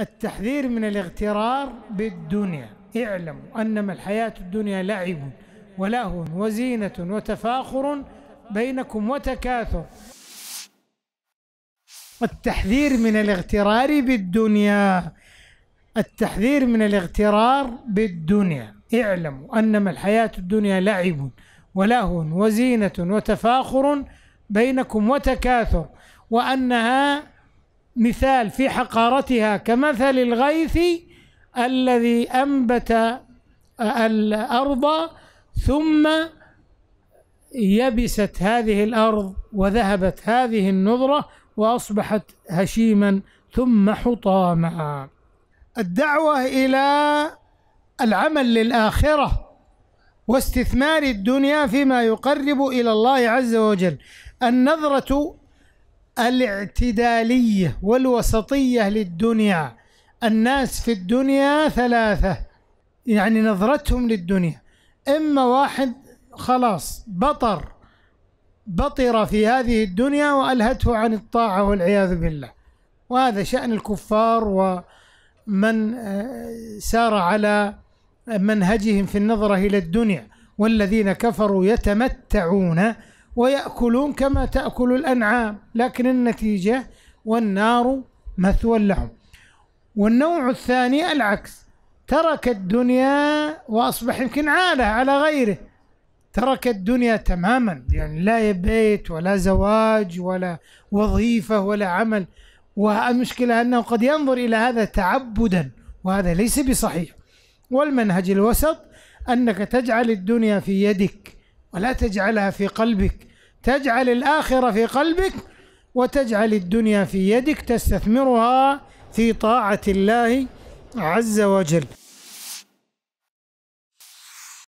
التحذير من الاغترار بالدنيا اعلموا أنما الحياة الدنيا لعب ولهو وزينة وتفاخر بينكم وتكاثر التحذير من الاغترار بالدنيا التحذير من الاغترار بالدنيا اعلموا أنما الحياة الدنيا لعب ولهو وزينة وتفاخر بينكم وتكاثر وأنها مثال في حقارتها كمثل الغيث الذي أنبت الأرض ثم يبست هذه الأرض وذهبت هذه النظرة وأصبحت هشيما ثم حطاما الدعوة إلى العمل للآخرة واستثمار الدنيا فيما يقرب إلى الله عز وجل النظرة الاعتدالية والوسطية للدنيا الناس في الدنيا ثلاثة يعني نظرتهم للدنيا إما واحد خلاص بطر بطر في هذه الدنيا وألهته عن الطاعة والعياذ بالله وهذا شأن الكفار ومن آه، سار على منهجهم في النظرة إلى الدنيا والذين كفروا يتمتعون ويأكلون كما تأكل الأنعام لكن النتيجة والنار مثوى لهم والنوع الثاني العكس ترك الدنيا وأصبح يمكن عالة على غيره ترك الدنيا تماما يعني لا بيت ولا زواج ولا وظيفة ولا عمل والمشكلة أنه قد ينظر إلى هذا تعبدا وهذا ليس بصحيح والمنهج الوسط أنك تجعل الدنيا في يدك ولا تجعلها في قلبك تجعل الآخرة في قلبك وتجعل الدنيا في يدك تستثمرها في طاعة الله عز وجل